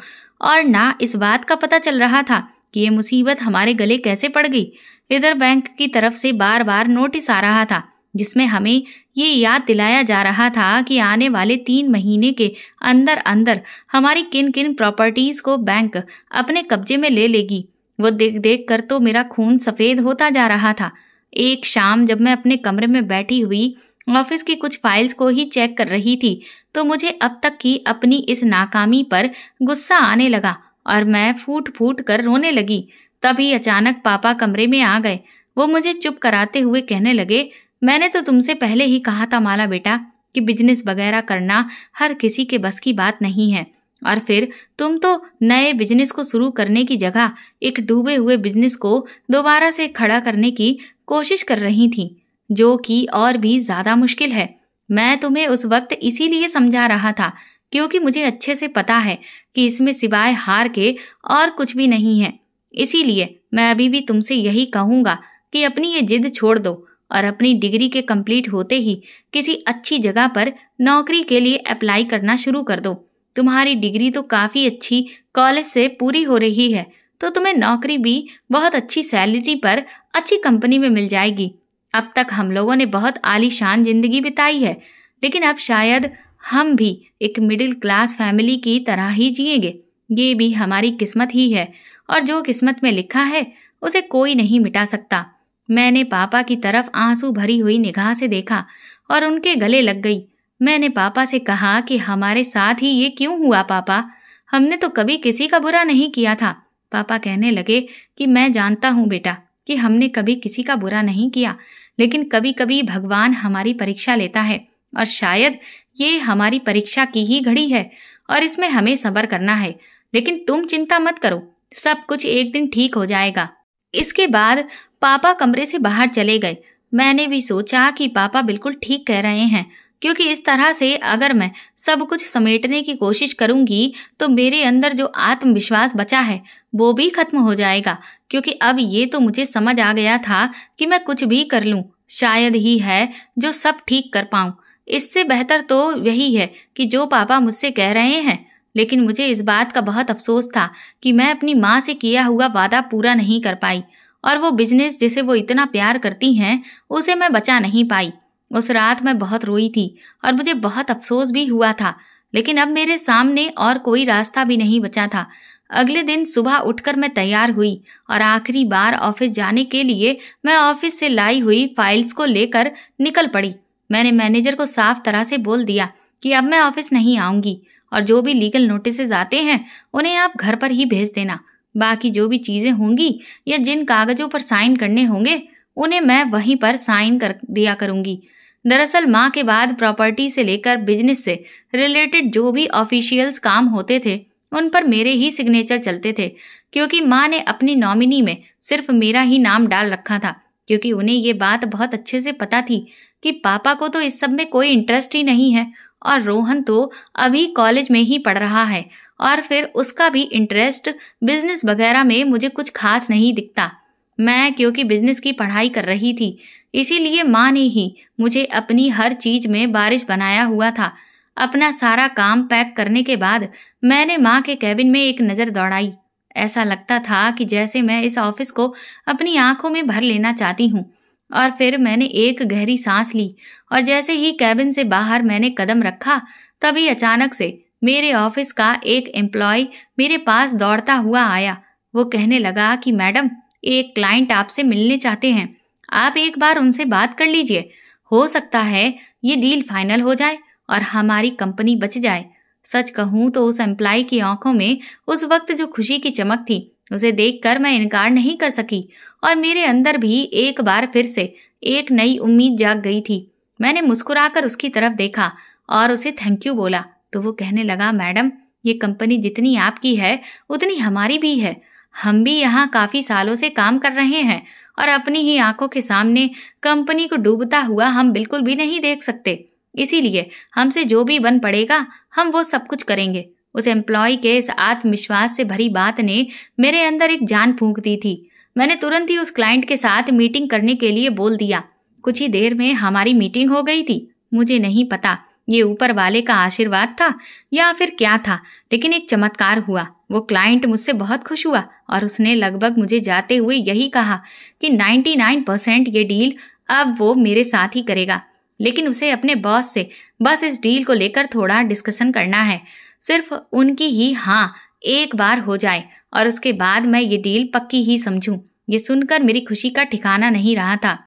S1: और ना इस बात का पता चल रहा था कि ये मुसीबत हमारे गले कैसे पड़ गई इधर बैंक की तरफ से बार बार नोटिस आ रहा था जिसमें हमें ये याद दिलाया जा रहा था कि आने वाले तीन महीने के अंदर अंदर हमारी किन किन प्रॉपर्टीज़ को बैंक अपने कब्जे में ले लेगी वो देख देख कर तो मेरा खून सफ़ेद होता जा रहा था एक शाम जब मैं अपने कमरे में बैठी हुई ऑफिस की कुछ फाइल्स को ही चेक कर रही थी तो मुझे अब तक की अपनी इस नाकामी पर गुस्सा आने लगा और मैं फूट फूट कर रोने लगी तभी अचानक पापा कमरे में आ गए वो मुझे चुप कराते हुए कहने लगे मैंने तो तुमसे पहले ही कहा था माला बेटा कि बिजनेस वगैरह करना हर किसी के बस की बात नहीं है और फिर तुम तो नए बिजनेस को शुरू करने की जगह एक डूबे हुए बिजनेस को दोबारा से खड़ा करने की कोशिश कर रही थी जो कि और भी ज़्यादा मुश्किल है मैं तुम्हें उस वक्त इसीलिए समझा रहा था क्योंकि मुझे अच्छे से पता है कि इसमें सिवाय हार के और कुछ भी नहीं है इसीलिए मैं अभी भी तुमसे यही कहूँगा कि अपनी ये जिद छोड़ दो और अपनी डिग्री के कंप्लीट होते ही किसी अच्छी जगह पर नौकरी के लिए अप्लाई करना शुरू कर दो तुम्हारी डिग्री तो काफ़ी अच्छी कॉलेज से पूरी हो रही है तो तुम्हें नौकरी भी बहुत अच्छी सैलरी पर अच्छी कंपनी में मिल जाएगी अब तक हम लोगों ने बहुत आलीशान ज़िंदगी बिताई है लेकिन अब शायद हम भी एक मिडिल क्लास फैमिली की तरह ही जिएंगे ये भी हमारी किस्मत ही है और जो किस्मत में लिखा है उसे कोई नहीं मिटा सकता मैंने पापा की तरफ आंसू भरी हुई निगाह से देखा और उनके गले लग गई मैंने पापा से कहा कि हमारे साथ ही ये क्यों हुआ पापा हमने तो कभी किसी का बुरा नहीं किया था पापा कहने लगे कि मैं जानता हूँ बेटा कि हमने कभी किसी का बुरा नहीं किया लेकिन कभी कभी भगवान हमारी परीक्षा लेता है और शायद ये हमारी परीक्षा की ही घड़ी है और इसमें हमें सबर करना है लेकिन तुम चिंता मत करो सब कुछ एक दिन ठीक हो जाएगा इसके बाद पापा कमरे से बाहर चले गए मैंने भी सोचा कि पापा बिल्कुल ठीक कह रहे हैं क्योंकि इस तरह से अगर मैं सब कुछ समेटने की कोशिश करूंगी तो मेरे अंदर जो आत्मविश्वास बचा है वो भी खत्म हो जाएगा क्योंकि अब ये तो मुझे समझ आ गया था कि मैं कुछ भी कर लूं शायद ही है जो सब ठीक कर पाऊं इससे बेहतर तो यही है कि जो पापा मुझसे कह रहे हैं लेकिन मुझे इस बात का बहुत अफसोस था कि मैं अपनी माँ से किया हुआ वादा पूरा नहीं कर पाई और वो बिजनेस जिसे वो इतना प्यार करती हैं उसे मैं बचा नहीं पाई उस रात मैं बहुत रोई थी और मुझे बहुत अफसोस भी हुआ था लेकिन अब मेरे सामने और कोई रास्ता भी नहीं बचा था अगले दिन सुबह उठकर मैं तैयार हुई और आखिरी बार ऑफिस जाने के लिए मैं ऑफिस से लाई हुई फाइल्स को लेकर निकल पड़ी मैंने मैनेजर को साफ तरह से बोल दिया कि अब मैं ऑफिस नहीं आऊंगी और जो भी लीगल नोटिसेज आते हैं उन्हें आप घर पर ही भेज देना बाकी जो भी चीज़ें होंगी या जिन कागजों पर साइन करने होंगे उन्हें मैं वहीं पर साइन कर दिया करूंगी दरअसल माँ के बाद प्रॉपर्टी से लेकर बिजनेस से रिलेटेड जो भी ऑफिशियल्स काम होते थे उन पर मेरे ही सिग्नेचर चलते थे क्योंकि माँ ने अपनी नॉमिनी में सिर्फ मेरा ही नाम डाल रखा था क्योंकि उन्हें ये बात बहुत अच्छे से पता थी कि पापा को तो इस सब में कोई इंटरेस्ट ही नहीं है और रोहन तो अभी कॉलेज में ही पढ़ रहा है और फिर उसका भी इंटरेस्ट बिजनेस वगैरह में मुझे कुछ खास नहीं दिखता मैं क्योंकि बिजनेस की पढ़ाई कर रही थी इसीलिए माँ ने ही मुझे अपनी हर चीज में बारिश बनाया हुआ था अपना सारा काम पैक करने के बाद मैंने माँ के कैबिन में एक नज़र दौड़ाई ऐसा लगता था कि जैसे मैं इस ऑफिस को अपनी आंखों में भर लेना चाहती हूँ और फिर मैंने एक गहरी सांस ली और जैसे ही कैबिन से बाहर मैंने कदम रखा तभी अचानक से मेरे ऑफिस का एक एम्प्लॉय मेरे पास दौड़ता हुआ आया वो कहने लगा कि मैडम एक क्लाइंट आपसे मिलने चाहते हैं आप एक बार उनसे बात कर लीजिए हो सकता है ये डील फाइनल हो जाए और हमारी कंपनी बच जाए सच कहूँ तो उस एम्प्लाई की आंखों में उस वक्त जो खुशी की चमक थी उसे देखकर मैं इनकार नहीं कर सकी और मेरे अंदर भी एक बार फिर से एक नई उम्मीद जाग गई थी मैंने मुस्कुराकर उसकी तरफ देखा और उसे थैंक यू बोला तो वो कहने लगा मैडम ये कंपनी जितनी आपकी है उतनी हमारी भी है हम भी यहाँ काफ़ी सालों से काम कर रहे हैं और अपनी ही आंखों के सामने कंपनी को डूबता हुआ हम बिल्कुल भी नहीं देख सकते इसीलिए हमसे जो भी बन पड़ेगा हम वो सब कुछ करेंगे उस एम्प्लॉय के इस आत्मविश्वास से भरी बात ने मेरे अंदर एक जान फूंक दी थी मैंने तुरंत ही उस क्लाइंट के साथ मीटिंग करने के लिए बोल दिया कुछ ही देर में हमारी मीटिंग हो गई थी मुझे नहीं पता ये ऊपर वाले का आशीर्वाद था या फिर क्या था लेकिन एक चमत्कार हुआ वो क्लाइंट मुझसे बहुत खुश हुआ और उसने लगभग मुझे जाते हुए यही कहा कि 99 परसेंट ये डील अब वो मेरे साथ ही करेगा लेकिन उसे अपने बॉस से बस इस डील को लेकर थोड़ा डिस्कशन करना है सिर्फ उनकी ही हाँ एक बार हो जाए और उसके बाद मैं ये डील पक्की ही समझूं ये सुनकर मेरी खुशी का ठिकाना नहीं रहा था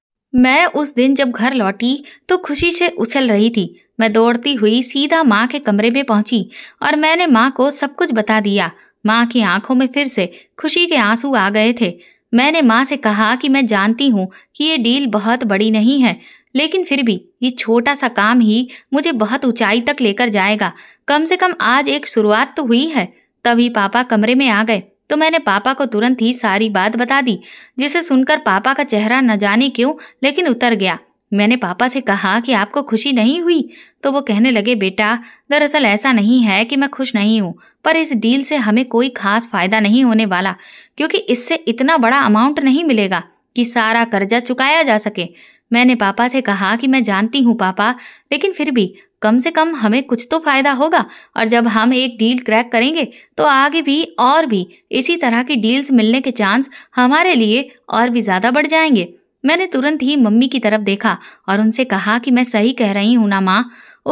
S1: मैं उस दिन जब घर लौटी तो खुशी से उछल रही थी मैं दौड़ती हुई सीधा माँ के कमरे में पहुंची और मैंने माँ को सब कुछ बता दिया माँ की आंखों में फिर से खुशी के आंसू आ गए थे मैंने माँ से कहा कि मैं जानती हूँ कि ये डील बहुत बड़ी नहीं है लेकिन फिर भी ये छोटा सा काम ही मुझे बहुत ऊंचाई तक लेकर जाएगा कम से कम आज एक शुरुआत तो हुई है तभी पापा कमरे में आ गए तो मैंने पापा को तुरंत ही सारी बात बता दी जिसे सुनकर पापा का चेहरा न जाने क्यों लेकिन उतर गया मैंने पापा से कहा कि आपको खुशी नहीं हुई तो वो कहने लगे बेटा दरअसल ऐसा नहीं है कि मैं खुश नहीं हूँ पर इस डील से हमें कोई खास फायदा नहीं होने वाला क्योंकि इससे इतना बड़ा अमाउंट नहीं मिलेगा कि सारा कर्जा चुकाया जा सके मैंने पापा से कहा कि मैं जानती हूँ पापा लेकिन फिर भी कम से कम हमें कुछ तो फायदा होगा और जब हम एक डील क्रैक करेंगे तो आगे भी और भी इसी तरह की डील्स मिलने के चांस हमारे लिए और भी ज़्यादा बढ़ जाएंगे मैंने तुरंत ही मम्मी की तरफ देखा और उनसे कहा कि मैं सही कह रही हूं ना माँ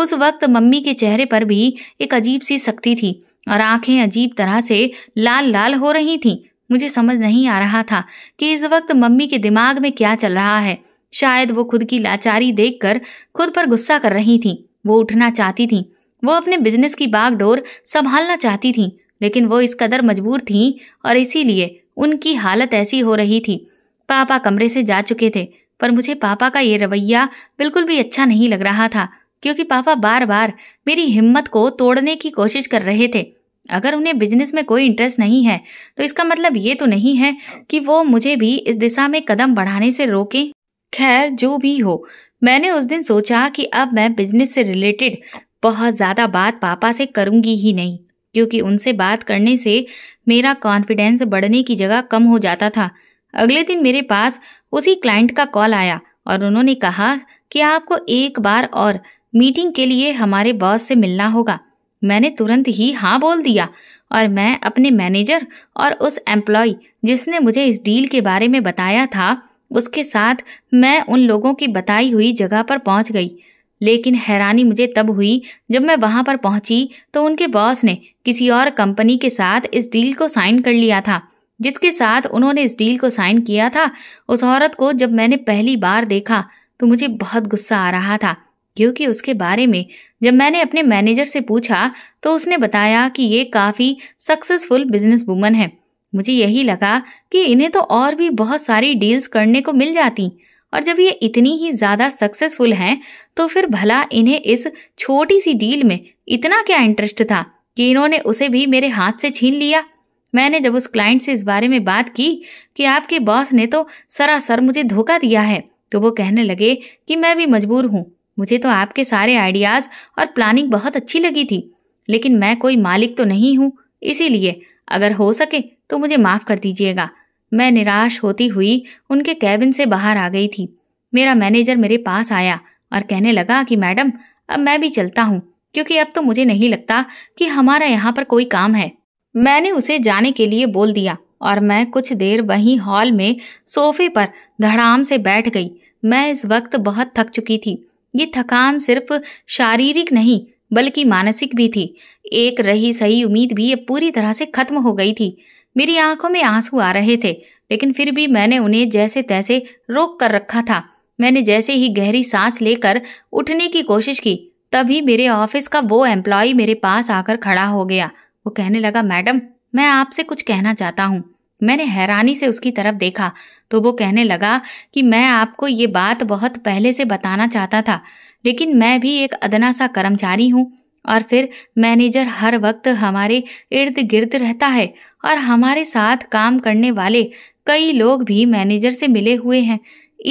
S1: उस वक्त मम्मी के चेहरे पर भी एक अजीब सी सख्ती थी और आंखें अजीब तरह से लाल लाल हो रही थीं मुझे समझ नहीं आ रहा था कि इस वक्त मम्मी के दिमाग में क्या चल रहा है शायद वो खुद की लाचारी देखकर खुद पर गुस्सा कर रही थीं वो उठना चाहती थीं वो अपने बिजनेस की बागडोर संभालना चाहती थीं लेकिन वो इस कदर मजबूर थीं और इसीलिए उनकी हालत ऐसी हो रही थी पापा कमरे से जा चुके थे पर मुझे पापा का ये रवैया बिल्कुल भी अच्छा नहीं लग रहा था क्योंकि पापा बार बार मेरी हिम्मत को तोड़ने की कोशिश कर रहे थे अगर उन्हें बिजनेस में कोई इंटरेस्ट नहीं है तो इसका मतलब ये तो नहीं है कि वो मुझे भी इस दिशा में कदम बढ़ाने से रोकें खैर जो भी हो मैंने उस दिन सोचा कि अब मैं बिजनेस से रिलेटेड बहुत ज़्यादा बात पापा से करूँगी ही नहीं क्योंकि उनसे बात करने से मेरा कॉन्फिडेंस बढ़ने की जगह कम हो जाता था अगले दिन मेरे पास उसी क्लाइंट का कॉल आया और उन्होंने कहा कि आपको एक बार और मीटिंग के लिए हमारे बॉस से मिलना होगा मैंने तुरंत ही हाँ बोल दिया और मैं अपने मैनेजर और उस एम्प्लॉय जिसने मुझे इस डील के बारे में बताया था उसके साथ मैं उन लोगों की बताई हुई जगह पर पहुंच गई लेकिन हैरानी मुझे तब हुई जब मैं वहां पर पहुंची तो उनके बॉस ने किसी और कंपनी के साथ इस डील को साइन कर लिया था जिसके साथ उन्होंने इस डील को साइन किया था उस औरत को जब मैंने पहली बार देखा तो मुझे बहुत गुस्सा आ रहा था क्योंकि उसके बारे में जब मैंने अपने मैनेजर से पूछा तो उसने बताया कि ये काफ़ी सक्सेसफुल बिजनेस वूमन है मुझे यही लगा कि इन्हें तो और भी बहुत सारी डील्स करने को मिल जाती और जब ये इतनी ही ज़्यादा सक्सेसफुल हैं तो फिर भला इन्हें इस छोटी सी डील में इतना क्या इंटरेस्ट था कि इन्होंने उसे भी मेरे हाथ से छीन लिया मैंने जब उस क्लाइंट से इस बारे में बात की कि आपके बॉस ने तो सरासर मुझे धोखा दिया है तो वो कहने लगे कि मैं भी मजबूर हूँ मुझे तो आपके सारे आइडियाज़ और प्लानिंग बहुत अच्छी लगी थी लेकिन मैं कोई मालिक तो नहीं हूँ इसीलिए अगर हो सके तो मुझे माफ़ कर दीजिएगा मैं निराश होती हुई उनके कैबिन से बाहर आ गई थी मेरा मैनेजर मेरे पास आया और कहने लगा कि मैडम अब मैं भी चलता हूँ क्योंकि अब तो मुझे नहीं लगता कि हमारा यहाँ पर कोई काम है मैंने उसे जाने के लिए बोल दिया और मैं कुछ देर वहीं हॉल में सोफे पर धड़ाम से बैठ गई मैं इस वक्त बहुत थक चुकी थी ये थकान सिर्फ शारीरिक नहीं बल्कि मानसिक भी थी एक रही सही उम्मीद भी अब पूरी तरह से खत्म हो गई थी मेरी आंखों में आंसू आ रहे थे लेकिन फिर भी मैंने उन्हें जैसे तैसे रोक कर रखा था मैंने जैसे ही गहरी सांस लेकर उठने की कोशिश की तभी मेरे ऑफिस का वो एम्प्लॉय मेरे पास आकर खड़ा हो गया वो कहने लगा मैडम मैं आपसे कुछ कहना चाहता हूँ मैंने हैरानी से उसकी तरफ देखा तो वो कहने लगा कि मैं आपको ये बात बहुत पहले से बताना चाहता था लेकिन मैं भी एक अदना सा कर्मचारी हूँ और फिर मैनेजर हर वक्त हमारे इर्द गिर्द रहता है और हमारे साथ काम करने वाले कई लोग भी मैनेजर से मिले हुए हैं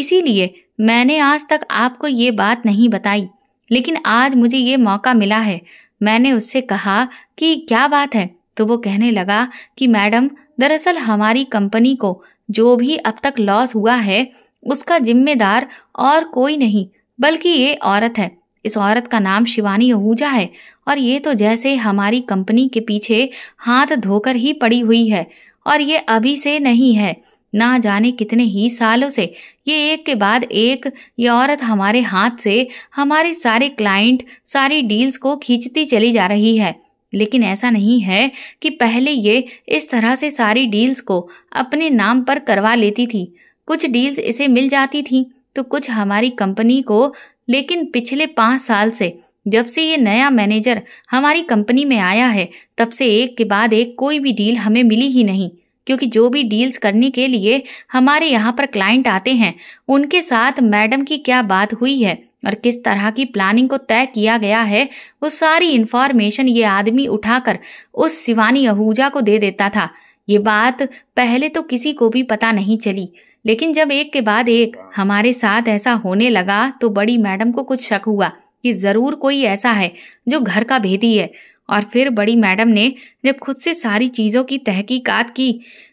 S1: इसीलिए मैंने आज तक आपको ये बात नहीं बताई लेकिन आज मुझे ये मौका मिला है मैंने उससे कहा कि क्या बात है तो वो कहने लगा कि मैडम दरअसल हमारी कंपनी को जो भी अब तक लॉस हुआ है उसका जिम्मेदार और कोई नहीं बल्कि ये औरत है इस औरत का नाम शिवानी आहूजा है और ये तो जैसे हमारी कंपनी के पीछे हाथ धोकर ही पड़ी हुई है और ये अभी से नहीं है ना जाने कितने ही सालों से ये एक के बाद एक ये औरत हमारे हाथ से हमारे सारे क्लाइंट सारी डील्स को खींचती चली जा रही है लेकिन ऐसा नहीं है कि पहले ये इस तरह से सारी डील्स को अपने नाम पर करवा लेती थी कुछ डील्स इसे मिल जाती थी तो कुछ हमारी कंपनी को लेकिन पिछले पाँच साल से जब से ये नया मैनेजर हमारी कंपनी में आया है तब से एक के बाद एक कोई भी डील हमें मिली ही नहीं क्योंकि जो भी डील्स करने के लिए हमारे यहाँ पर क्लाइंट आते हैं उनके साथ मैडम की क्या बात हुई है और किस तरह की प्लानिंग को तय किया गया है वो सारी इन्फॉर्मेशन ये आदमी उठाकर उस शिवानी आहूजा को दे देता था ये बात पहले तो किसी को भी पता नहीं चली लेकिन जब एक के बाद एक हमारे साथ ऐसा होने लगा तो बड़ी मैडम को कुछ शक हुआ कि ज़रूर कोई ऐसा है जो घर का भेदी है और फिर बड़ी मैडम ने जब खुद से सारी चीज़ों की तहकीकात की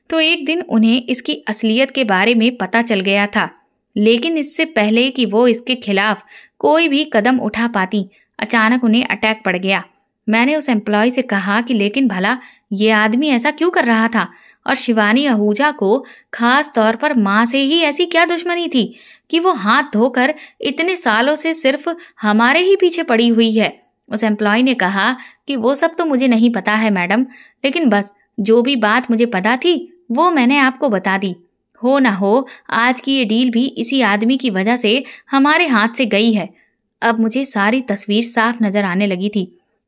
S1: तो एक दिन उन्हें इसकी असलियत के बारे में पता चल गया था लेकिन इससे पहले कि वो इसके खिलाफ कोई भी कदम उठा पाती अचानक उन्हें अटैक पड़ गया मैंने उस एम्प्लॉय से कहा कि लेकिन भला ये आदमी ऐसा क्यों कर रहा था और शिवानी आहूजा को खास तौर पर माँ से ही ऐसी क्या दुश्मनी थी कि वो हाथ धोकर इतने सालों से सिर्फ हमारे ही पीछे पड़ी हुई है उस एम्प्लॉय ने कहा कि वो सब तो मुझे नहीं पता है मैडम लेकिन बस जो भी बात मुझे पता थी वो मैंने आपको बता दी हो ना हो आज की ये डील भी इसी आदमी की वजह से हमारे हाथ से गई है अब मुझे सारी तस्वीर साफ नजर आने लगी थी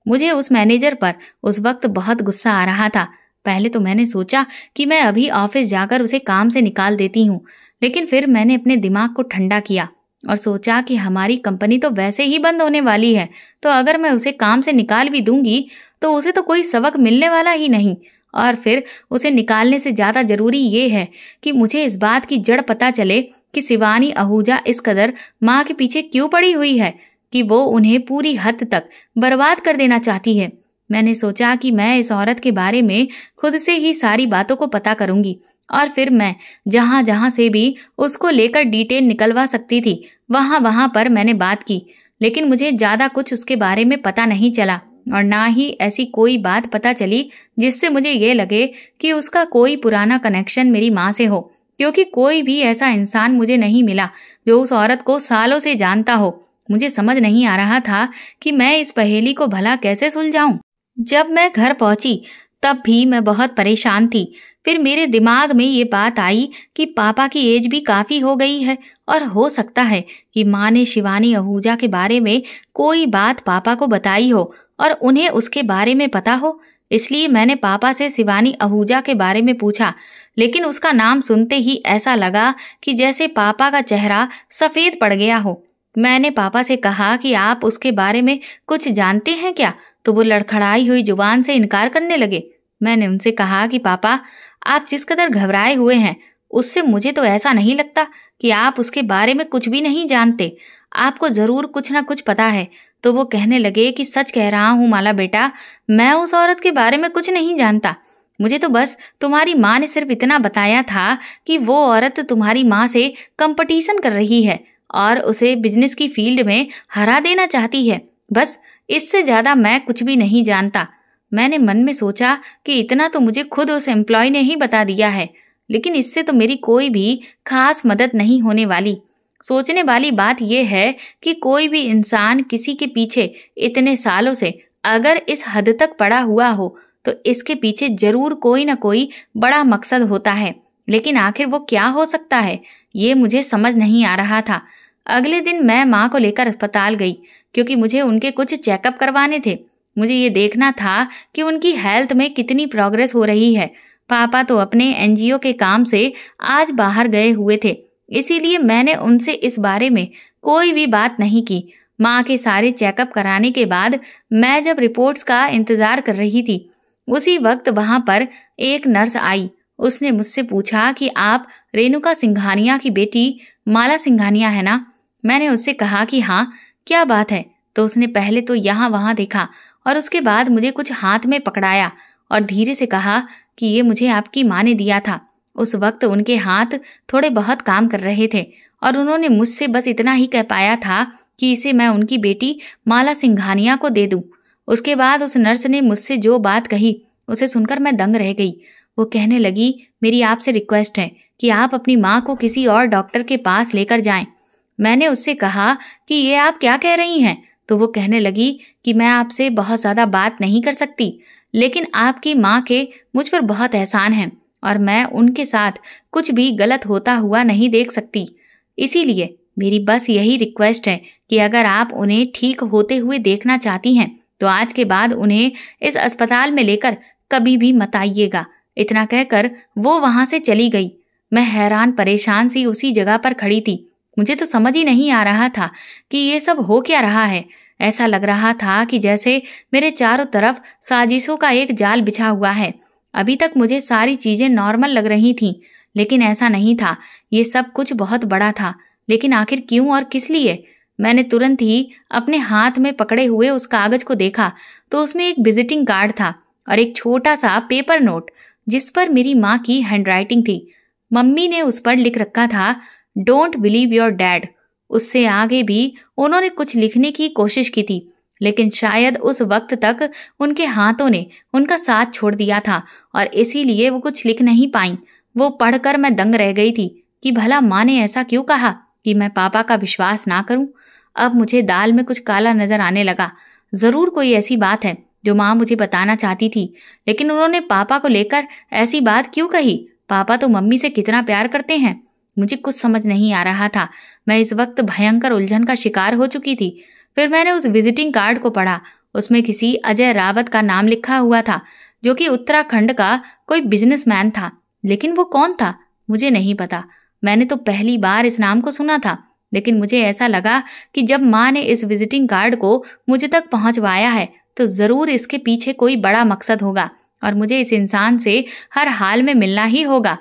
S1: मुझे उस मैनेजर पर उस वक्त बहुत गुस्सा आ रहा था पहले तो मैंने सोचा कि मैं अभी ऑफिस जाकर उसे काम से निकाल देती हूँ लेकिन फिर मैंने अपने दिमाग को ठंडा किया और सोचा कि हमारी कंपनी तो वैसे ही बंद होने वाली है तो अगर मैं उसे काम से निकाल भी दूंगी तो उसे तो कोई सबक मिलने वाला ही नहीं और फिर उसे निकालने से ज़्यादा ज़रूरी ये है कि मुझे इस बात की जड़ पता चले कि शिवानी आहूजा इस कदर माँ के पीछे क्यों पड़ी हुई है कि वो उन्हें पूरी हद तक बर्बाद कर देना चाहती है मैंने सोचा कि मैं इस औरत के बारे में खुद से ही सारी बातों को पता करूंगी और फिर मैं जहाँ जहाँ से भी उसको लेकर डिटेल निकलवा सकती थी वहाँ वहाँ पर मैंने बात की लेकिन मुझे ज़्यादा कुछ उसके बारे में पता नहीं चला और ना ही ऐसी कोई बात पता चली जिससे मुझे ये लगे कि उसका कोई पुराना कनेक्शन मेरी माँ से हो क्योंकि कोई भी ऐसा इंसान मुझे नहीं मिला जो उस औरत को सालों से जानता हो मुझे समझ नहीं आ रहा था कि मैं इस पहेली को भला कैसे सुलझाऊं जब मैं घर पहुंची तब भी मैं बहुत परेशान थी फिर मेरे दिमाग में ये बात आई कि पापा की एज भी काफ़ी हो गई है और हो सकता है कि माँ ने शिवानी आहूजा के बारे में कोई बात पापा को बताई हो और उन्हें उसके बारे में पता हो इसलिए मैंने पापा से शिवानी आहूजा के बारे में पूछा लेकिन उसका नाम सुनते ही ऐसा लगा कि जैसे पापा का चेहरा सफ़ेद पड़ गया हो मैंने पापा से कहा कि आप उसके बारे में कुछ जानते हैं क्या तो वो लड़खड़ाई हुई जुबान से इनकार करने लगे मैंने उनसे कहा कि पापा आप जिस कदर घबराए हुए हैं उससे मुझे तो ऐसा नहीं लगता कि आप उसके बारे में कुछ भी नहीं जानते आपको जरूर कुछ ना कुछ पता है तो वो कहने लगे कि सच कह रहा हूँ माला बेटा मैं उस औरत के बारे में कुछ नहीं जानता मुझे तो बस तुम्हारी माँ ने सिर्फ इतना बताया था कि वो औरत तुम्हारी माँ से कंपटीशन कर रही है और उसे बिजनेस की फील्ड में हरा देना चाहती है बस इससे ज़्यादा मैं कुछ भी नहीं जानता मैंने मन में सोचा कि इतना तो मुझे खुद उस एम्प्लॉय ने ही बता दिया है लेकिन इससे तो मेरी कोई भी खास मदद नहीं होने वाली सोचने वाली बात यह है कि कोई भी इंसान किसी के पीछे इतने सालों से अगर इस हद तक पड़ा हुआ हो तो इसके पीछे जरूर कोई ना कोई बड़ा मकसद होता है लेकिन आखिर वो क्या हो सकता है ये मुझे समझ नहीं आ रहा था अगले दिन मैं माँ को लेकर अस्पताल गई क्योंकि मुझे उनके कुछ चेकअप करवाने थे मुझे ये देखना था कि उनकी हेल्थ में कितनी प्रोग्रेस हो रही है पापा तो अपने एनजीओ के काम से आज बाहर गए हुए थे इसीलिए मैंने उनसे इस बारे में कोई भी बात नहीं की माँ के सारे चेकअप कराने के बाद मैं जब रिपोर्ट्स का इंतज़ार कर रही थी उसी वक्त वहाँ पर एक नर्स आई उसने मुझसे पूछा कि आप रेणुका सिंघानिया की बेटी माला सिंघानिया है ना मैंने उससे कहा कि हाँ क्या बात है तो उसने पहले तो यहाँ वहाँ देखा और उसके बाद मुझे कुछ हाथ में पकड़ाया और धीरे से कहा कि ये मुझे आपकी माँ ने दिया था उस वक्त उनके हाथ थोड़े बहुत काम कर रहे थे और उन्होंने मुझसे बस इतना ही कह पाया था कि इसे मैं उनकी बेटी माला सिंघानिया को दे दूं। उसके बाद उस नर्स ने मुझसे जो बात कही उसे सुनकर मैं दंग रह गई वो कहने लगी मेरी आपसे रिक्वेस्ट है कि आप अपनी माँ को किसी और डॉक्टर के पास लेकर जाएं। मैंने उससे कहा कि ये आप क्या कह रही हैं तो वो कहने लगी कि मैं आपसे बहुत ज़्यादा बात नहीं कर सकती लेकिन आपकी माँ के मुझ पर बहुत एहसान है और मैं उनके साथ कुछ भी गलत होता हुआ नहीं देख सकती इसीलिए मेरी बस यही रिक्वेस्ट है कि अगर आप उन्हें ठीक होते हुए देखना चाहती हैं तो आज के बाद उन्हें इस अस्पताल में लेकर कभी भी मत आइएगा इतना कहकर वो वहाँ से चली गई मैं हैरान परेशान सी उसी जगह पर खड़ी थी मुझे तो समझ ही नहीं आ रहा था कि ये सब हो क्या रहा है ऐसा लग रहा था कि जैसे मेरे चारों तरफ साजिशों का एक जाल बिछा हुआ है अभी तक मुझे सारी चीज़ें नॉर्मल लग रही थीं लेकिन ऐसा नहीं था ये सब कुछ बहुत बड़ा था लेकिन आखिर क्यों और किस लिए मैंने तुरंत ही अपने हाथ में पकड़े हुए उस कागज को देखा तो उसमें एक विजिटिंग कार्ड था और एक छोटा सा पेपर नोट जिस पर मेरी माँ की हैंडराइटिंग थी मम्मी ने उस पर लिख रखा था डोंट बिलीव योर डैड उससे आगे भी उन्होंने कुछ लिखने की कोशिश की थी लेकिन शायद उस वक्त तक उनके हाथों ने उनका साथ छोड़ दिया था और इसीलिए वो कुछ लिख नहीं पाई वो पढ़कर मैं दंग रह गई थी कि भला माँ ने ऐसा क्यों कहा कि मैं पापा का विश्वास ना करूं अब मुझे दाल में कुछ काला नजर आने लगा ज़रूर कोई ऐसी बात है जो माँ मुझे बताना चाहती थी लेकिन उन्होंने पापा को लेकर ऐसी बात क्यों कही पापा तो मम्मी से कितना प्यार करते हैं मुझे कुछ समझ नहीं आ रहा था मैं इस वक्त भयंकर उलझन का शिकार हो चुकी थी फिर मैंने उस विजिटिंग कार्ड को पढ़ा उसमें किसी अजय रावत का नाम लिखा हुआ था जो कि उत्तराखंड का कोई बिजनेसमैन था लेकिन वो कौन था मुझे नहीं पता मैंने तो पहली बार इस नाम को सुना था लेकिन मुझे ऐसा लगा कि जब माँ ने इस विजिटिंग कार्ड को मुझे तक पहुँचवाया है तो ज़रूर इसके पीछे कोई बड़ा मकसद होगा और मुझे इस इंसान से हर हाल में मिलना ही होगा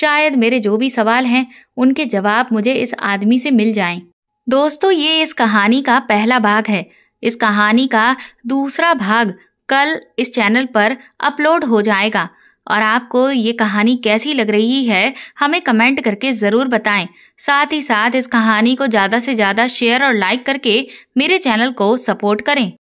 S1: शायद मेरे जो भी सवाल हैं उनके जवाब मुझे इस आदमी से मिल जाएं। दोस्तों ये इस कहानी का पहला भाग है इस कहानी का दूसरा भाग कल इस चैनल पर अपलोड हो जाएगा और आपको ये कहानी कैसी लग रही है हमें कमेंट करके ज़रूर बताएं साथ ही साथ इस कहानी को ज़्यादा से ज़्यादा शेयर और लाइक करके मेरे चैनल को सपोर्ट करें